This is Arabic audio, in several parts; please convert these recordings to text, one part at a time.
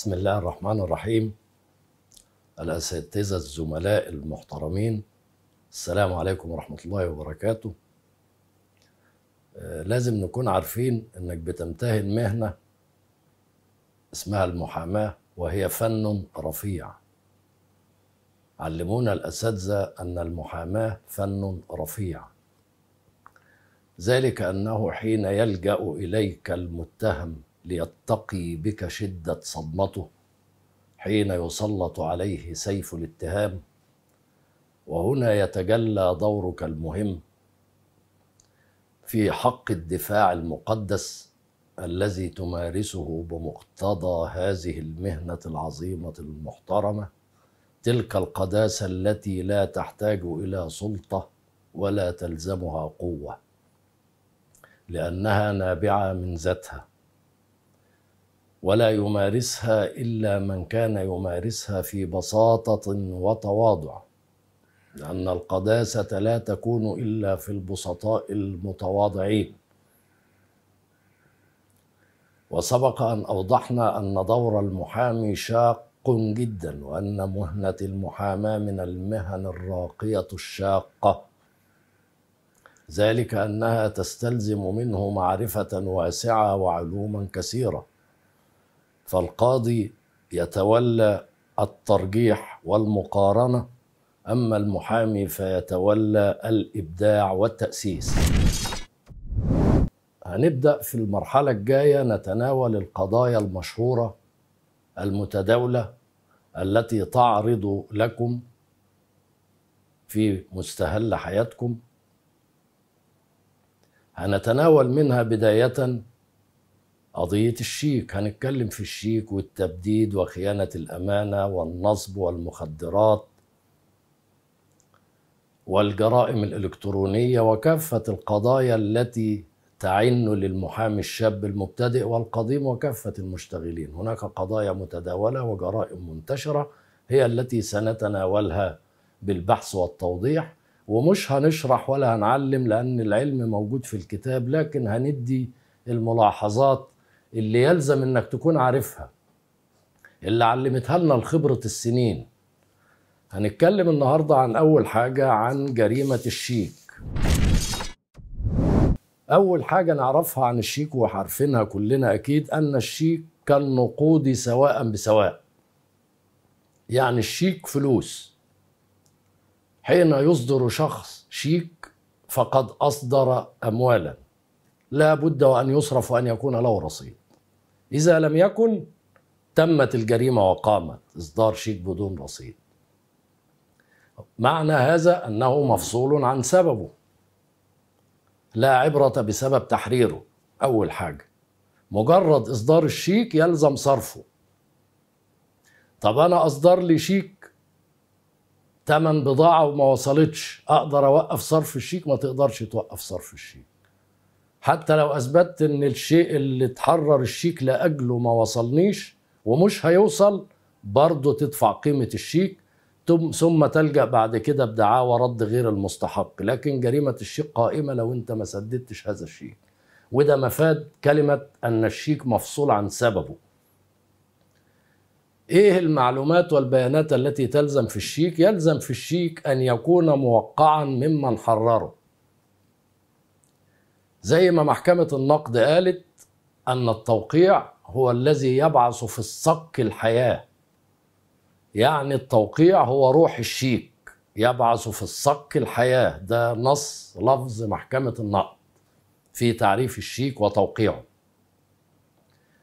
بسم الله الرحمن الرحيم الأساتذة الزملاء المحترمين السلام عليكم ورحمة الله وبركاته آه، لازم نكون عارفين إنك بتمتهن مهنة اسمها المحاماة وهي فن رفيع علمونا الأساتذة أن المحاماة فن رفيع ذلك أنه حين يلجأ إليك المتهم ليتقي بك شده صدمته حين يسلط عليه سيف الاتهام وهنا يتجلى دورك المهم في حق الدفاع المقدس الذي تمارسه بمقتضى هذه المهنه العظيمه المحترمه تلك القداسه التي لا تحتاج الى سلطه ولا تلزمها قوه لانها نابعه من ذاتها ولا يمارسها الا من كان يمارسها في بساطه وتواضع لان القداسه لا تكون الا في البسطاء المتواضعين وسبق ان اوضحنا ان دور المحامي شاق جدا وان مهنه المحاماه من المهن الراقيه الشاقه ذلك انها تستلزم منه معرفه واسعه وعلوما كثيره فالقاضي يتولى الترجيح والمقارنه اما المحامي فيتولى الابداع والتاسيس هنبدا في المرحله الجايه نتناول القضايا المشهوره المتداوله التي تعرض لكم في مستهل حياتكم هنتناول منها بدايه قضية الشيك هنتكلم في الشيك والتبديد وخيانة الأمانة والنصب والمخدرات والجرائم الإلكترونية وكافة القضايا التي تعن للمحامي الشاب المبتدئ والقديم وكافة المشتغلين هناك قضايا متداولة وجرائم منتشرة هي التي سنتناولها بالبحث والتوضيح ومش هنشرح ولا هنعلم لأن العلم موجود في الكتاب لكن هندي الملاحظات اللي يلزم انك تكون عارفها اللي علمتها لنا الخبرة السنين هنتكلم النهاردة عن أول حاجة عن جريمة الشيك أول حاجة نعرفها عن الشيك وحرفينها كلنا أكيد أن الشيك كالنقود سواء بسواء يعني الشيك فلوس حين يصدر شخص شيك فقد أصدر أموالا لا بد وأن يصرف وأن يكون له رصيد إذا لم يكن تمت الجريمة وقامت إصدار شيك بدون رصيد معنى هذا أنه مفصول عن سببه لا عبرة بسبب تحريره أول حاجة مجرد إصدار الشيك يلزم صرفه طب أنا أصدر لي شيك تمن بضاعة وما وصلتش أقدر أوقف صرف الشيك ما تقدرش توقف صرف الشيك حتى لو اثبتت ان الشيء اللي اتحرر الشيك لاجله ما وصلنيش ومش هيوصل برضه تدفع قيمه الشيك ثم تلجا بعد كده بدعاوى رد غير المستحق لكن جريمه الشيك قائمه لو انت ما سددتش هذا الشيك وده مفاد كلمه ان الشيك مفصول عن سببه ايه المعلومات والبيانات التي تلزم في الشيك يلزم في الشيك ان يكون موقعا ممن حرره زي ما محكمة النقد قالت أن التوقيع هو الذي يبعث في الصك الحياة يعني التوقيع هو روح الشيك يبعث في الصك الحياة ده نص لفظ محكمة النقد في تعريف الشيك وتوقيعه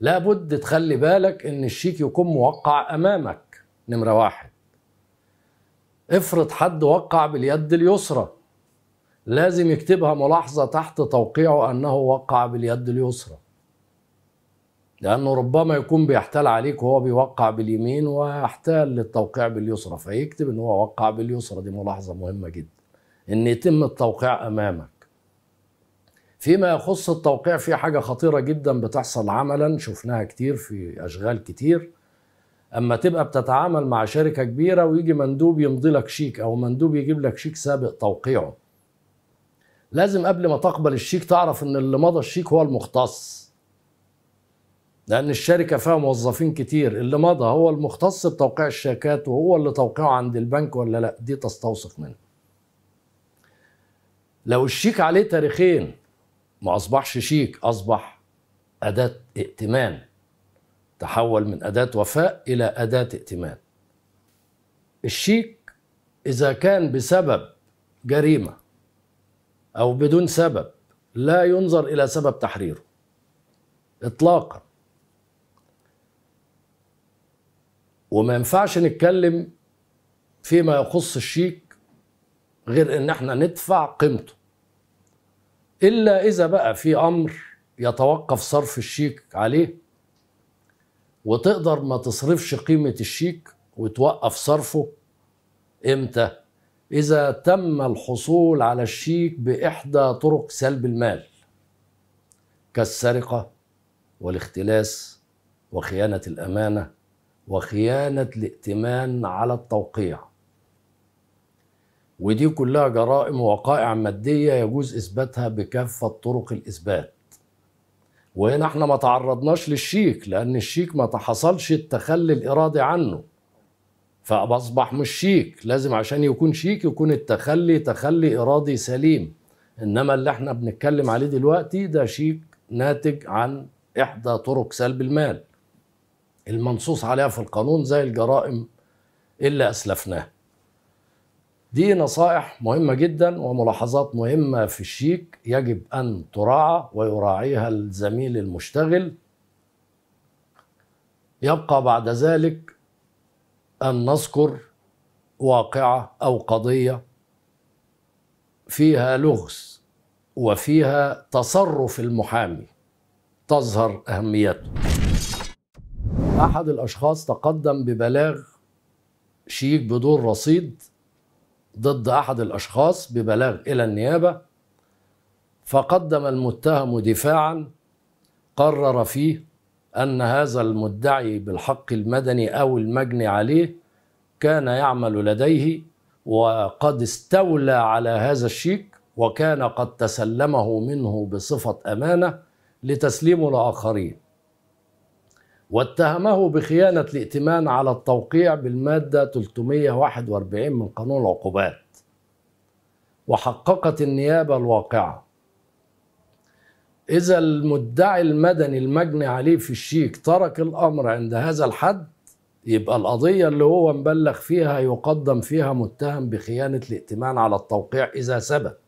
لابد تخلي بالك ان الشيك يكون موقع امامك نمرة واحد افرض حد وقع باليد اليسرى لازم يكتبها ملاحظة تحت توقيعه أنه وقع باليد اليسرى لأنه ربما يكون بيحتال عليك وهو بيوقع باليمين ويحتال للتوقيع باليسرى فيكتب أنه هو وقع باليسرى دي ملاحظة مهمة جدا أن يتم التوقيع أمامك فيما يخص التوقيع في حاجة خطيرة جدا بتحصل عملا شفناها كتير في أشغال كتير أما تبقى بتتعامل مع شركة كبيرة ويجي مندوب يمضي لك شيك أو مندوب يجيب لك شيك سابق توقيعه لازم قبل ما تقبل الشيك تعرف ان اللي مضى الشيك هو المختص لان الشركه فيها موظفين كتير اللي مضى هو المختص بتوقيع الشيكات وهو اللي توقيعه عند البنك ولا لا دي تستوثق منه لو الشيك عليه تاريخين ما اصبحش شيك اصبح اداه ائتمان تحول من اداه وفاء الى اداه ائتمان الشيك اذا كان بسبب جريمه أو بدون سبب لا ينظر إلى سبب تحريره إطلاقا وما ينفعش نتكلم فيما يخص الشيك غير ان احنا ندفع قيمته الا اذا بقى في امر يتوقف صرف الشيك عليه وتقدر ما تصرفش قيمة الشيك وتوقف صرفه امتى إذا تم الحصول على الشيك بإحدى طرق سلب المال كالسرقة والاختلاس وخيانة الأمانة وخيانة الائتمان على التوقيع ودي كلها جرائم ووقائع مادية يجوز إثباتها بكافة طرق الإثبات وهنا احنا ما تعرضناش للشيك لأن الشيك ما تحصلش التخلي الإرادي عنه فاصبح مش شيك لازم عشان يكون شيك يكون التخلي تخلي ارادي سليم انما اللي احنا بنتكلم عليه دلوقتي ده شيك ناتج عن احدى طرق سلب المال المنصوص عليها في القانون زي الجرائم اللي اسلفناها دي نصائح مهمه جدا وملاحظات مهمه في الشيك يجب ان تراعى ويراعيها الزميل المشتغل يبقى بعد ذلك أن نذكر واقعة أو قضية فيها لغز وفيها تصرف المحامي تظهر أهميته أحد الأشخاص تقدم ببلاغ شيك بدون رصيد ضد أحد الأشخاص ببلاغ إلى النيابة فقدم المتهم دفاعا قرر فيه أن هذا المدعي بالحق المدني أو المجني عليه كان يعمل لديه وقد استولى على هذا الشيك وكان قد تسلمه منه بصفة أمانة لتسليمه لآخرين واتهمه بخيانة الائتمان على التوقيع بالمادة 341 من قانون العقوبات وحققت النيابة الواقعة إذا المدعي المدني المجني عليه في الشيك ترك الأمر عند هذا الحد يبقى القضية اللي هو مبلغ فيها يقدم فيها متهم بخيانة الائتمان على التوقيع إذا ثبت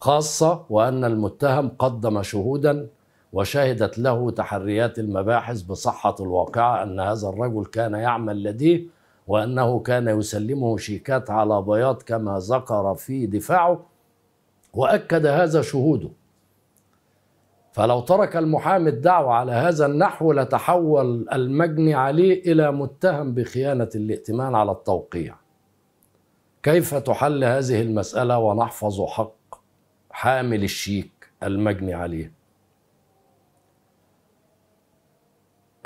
خاصة وأن المتهم قدم شهودا وشهدت له تحريات المباحث بصحة الواقعة أن هذا الرجل كان يعمل لديه وأنه كان يسلمه شيكات على بياض كما ذكر في دفاعه وأكد هذا شهوده فلو ترك المحامي الدعوة على هذا النحو لتحول المجني عليه إلى متهم بخيانة الائتمان على التوقيع كيف تحل هذه المسألة ونحفظ حق حامل الشيك المجني عليه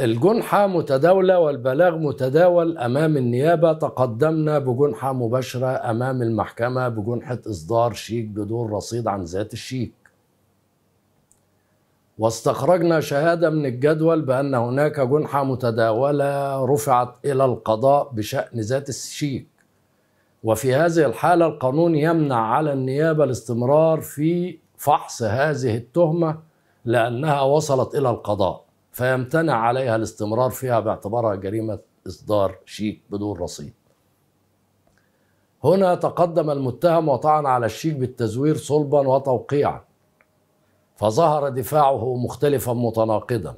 الجنحة متداولة والبلاغ متداول أمام النيابة تقدمنا بجنحة مباشرة أمام المحكمة بجنحة إصدار شيك بدون رصيد عن ذات الشيك واستخرجنا شهادة من الجدول بأن هناك جنحة متداولة رفعت إلى القضاء بشأن ذات الشيك وفي هذه الحالة القانون يمنع على النيابة الاستمرار في فحص هذه التهمة لأنها وصلت إلى القضاء فيمتنع عليها الاستمرار فيها باعتبارها جريمة إصدار شيك بدون رصيد هنا تقدم المتهم وطعن على الشيك بالتزوير صلبا وتوقيعا فظهر دفاعه مختلفا متناقضا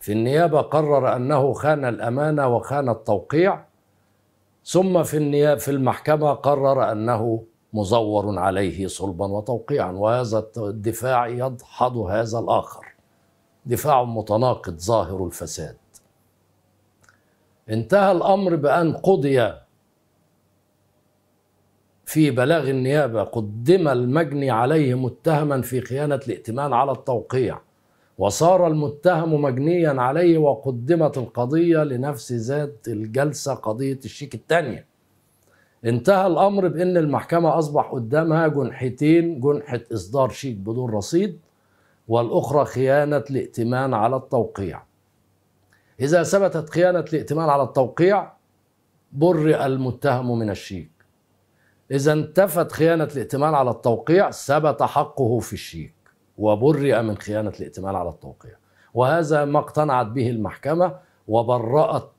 في النيابة قرر أنه خان الأمانة وخان التوقيع ثم في النيابة في المحكمة قرر أنه مزور عليه صلبا وتوقيعا وهذا الدفاع يدحض هذا الآخر دفاع متناقض ظاهر الفساد انتهى الأمر بأن قضي في بلاغ النيابة قدم المجني عليه متهما في خيانة الائتمان على التوقيع وصار المتهم مجنيا عليه وقدمت القضية لنفس ذات الجلسة قضية الشيك الثانية انتهى الأمر بأن المحكمة أصبح قدامها جنحتين جنحة إصدار شيك بدون رصيد والأخرى خيانة الائتمان على التوقيع إذا ثبتت خيانة الائتمان على التوقيع برئ المتهم من الشيك إذا انتفت خيانة الائتمان على التوقيع ثبت حقه في الشيك وبرئ من خيانة الائتمان على التوقيع وهذا ما اقتنعت به المحكمة وبرأت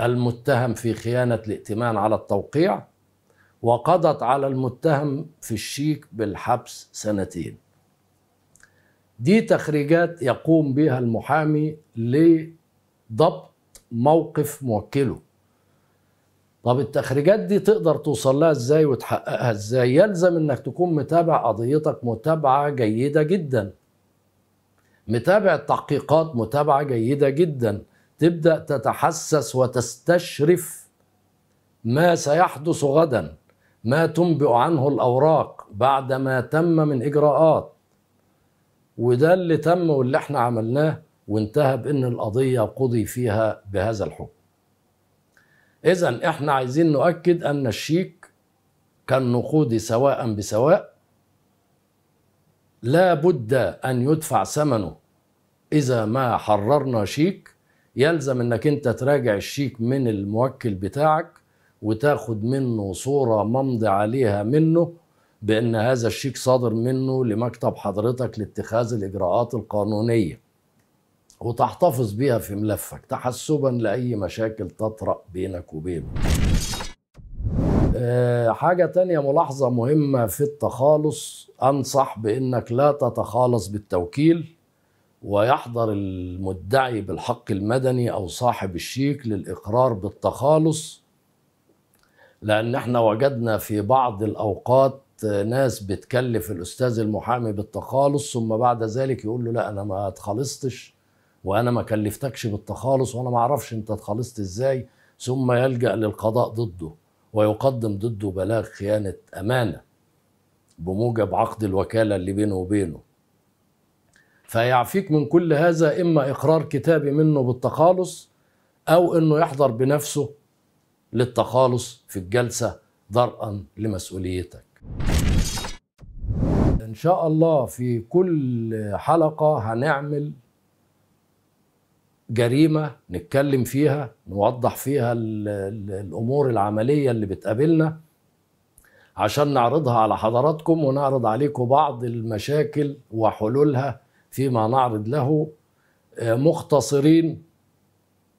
المتهم في خيانة الائتمان على التوقيع وقضت على المتهم في الشيك بالحبس سنتين دي تخريجات يقوم بها المحامي لضبط موقف موكله طب التخريجات دي تقدر توصل لها ازاي وتحققها ازاي يلزم انك تكون متابع قضيتك متابعه جيده جدا متابع التحقيقات متابعه جيده جدا تبدا تتحسس وتستشرف ما سيحدث غدا ما تنبئ عنه الاوراق بعد ما تم من اجراءات وده اللي تم واللي احنا عملناه وانتهى بان القضيه قضي فيها بهذا الحكم إذا إحنا عايزين نؤكد أن الشيك كالنقود سواء بسواء لا بد أن يدفع ثمنه إذا ما حررنا شيك يلزم أنك أنت تراجع الشيك من الموكل بتاعك وتاخد منه صورة ممضي عليها منه بأن هذا الشيك صادر منه لمكتب حضرتك لاتخاذ الإجراءات القانونية وتحتفظ بيها في ملفك تحسبا لأي مشاكل تطرأ بينك وبينه آه، حاجة تانية ملاحظة مهمة في التخالص أنصح بأنك لا تتخالص بالتوكيل ويحضر المدعي بالحق المدني أو صاحب الشيك للإقرار بالتخالص لأن احنا وجدنا في بعض الأوقات ناس بتكلف الأستاذ المحامي بالتخالص ثم بعد ذلك يقول له لا أنا ما اتخلصتش وانا ما كلفتكش بالتخالص وانا ما اعرفش انت اتخلصت ازاي ثم يلجا للقضاء ضده ويقدم ضده بلاغ خيانه امانه بموجب عقد الوكاله اللي بينه وبينه فيعفيك من كل هذا اما اقرار كتابي منه بالتخالص او انه يحضر بنفسه للتخالص في الجلسه درءا لمسؤوليتك ان شاء الله في كل حلقه هنعمل جريمه نتكلم فيها نوضح فيها الامور العمليه اللي بتقابلنا عشان نعرضها على حضراتكم ونعرض عليكم بعض المشاكل وحلولها فيما نعرض له آه، مختصرين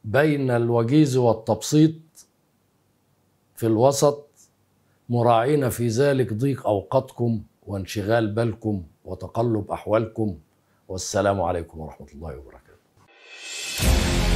بين الوجيز والتبسيط في الوسط مراعين في ذلك ضيق اوقاتكم وانشغال بالكم وتقلب احوالكم والسلام عليكم ورحمه الله وبركاته Podcast.